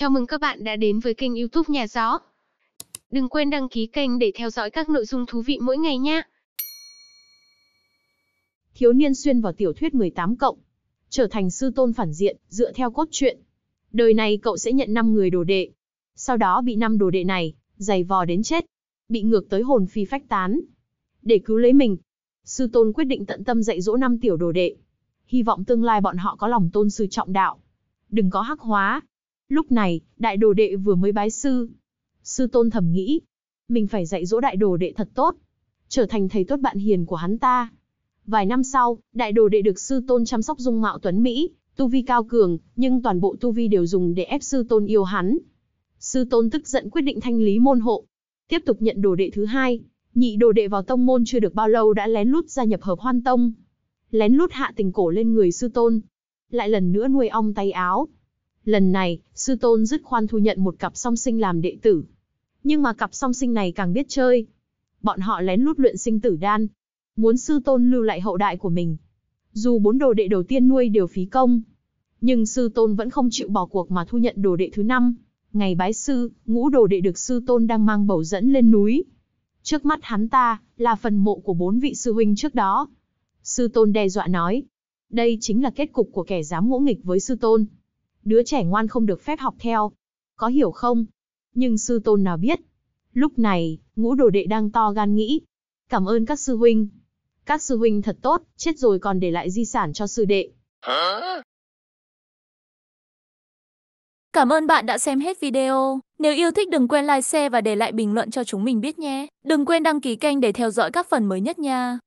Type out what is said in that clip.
Chào mừng các bạn đã đến với kênh youtube Nhà Gió. Đừng quên đăng ký kênh để theo dõi các nội dung thú vị mỗi ngày nhé. Thiếu niên xuyên vào tiểu thuyết 18 cộng, trở thành sư tôn phản diện, dựa theo cốt truyện. Đời này cậu sẽ nhận 5 người đồ đệ, sau đó bị 5 đồ đệ này, giày vò đến chết, bị ngược tới hồn phi phách tán. Để cứu lấy mình, sư tôn quyết định tận tâm dạy dỗ 5 tiểu đồ đệ. Hy vọng tương lai bọn họ có lòng tôn sư trọng đạo. Đừng có hắc hóa, Lúc này, đại đồ đệ vừa mới bái sư. Sư tôn thầm nghĩ, mình phải dạy dỗ đại đồ đệ thật tốt, trở thành thầy tốt bạn hiền của hắn ta. Vài năm sau, đại đồ đệ được sư tôn chăm sóc dung mạo tuấn Mỹ, tu vi cao cường, nhưng toàn bộ tu vi đều dùng để ép sư tôn yêu hắn. Sư tôn tức giận quyết định thanh lý môn hộ. Tiếp tục nhận đồ đệ thứ hai, nhị đồ đệ vào tông môn chưa được bao lâu đã lén lút gia nhập hợp hoan tông. Lén lút hạ tình cổ lên người sư tôn. Lại lần nữa nuôi ong tay áo, Lần này, sư tôn dứt khoan thu nhận một cặp song sinh làm đệ tử. Nhưng mà cặp song sinh này càng biết chơi. Bọn họ lén lút luyện sinh tử đan. Muốn sư tôn lưu lại hậu đại của mình. Dù bốn đồ đệ đầu tiên nuôi đều phí công. Nhưng sư tôn vẫn không chịu bỏ cuộc mà thu nhận đồ đệ thứ năm. Ngày bái sư, ngũ đồ đệ được sư tôn đang mang bầu dẫn lên núi. Trước mắt hắn ta, là phần mộ của bốn vị sư huynh trước đó. Sư tôn đe dọa nói. Đây chính là kết cục của kẻ dám ngỗ nghịch với sư tôn. Đứa trẻ ngoan không được phép học theo. Có hiểu không? Nhưng sư tôn nào biết? Lúc này, ngũ đồ đệ đang to gan nghĩ. Cảm ơn các sư huynh. Các sư huynh thật tốt, chết rồi còn để lại di sản cho sư đệ. Cảm ơn bạn đã xem hết video. Nếu yêu thích đừng quên like, share và để lại bình luận cho chúng mình biết nhé. Đừng quên đăng ký kênh để theo dõi các phần mới nhất nha.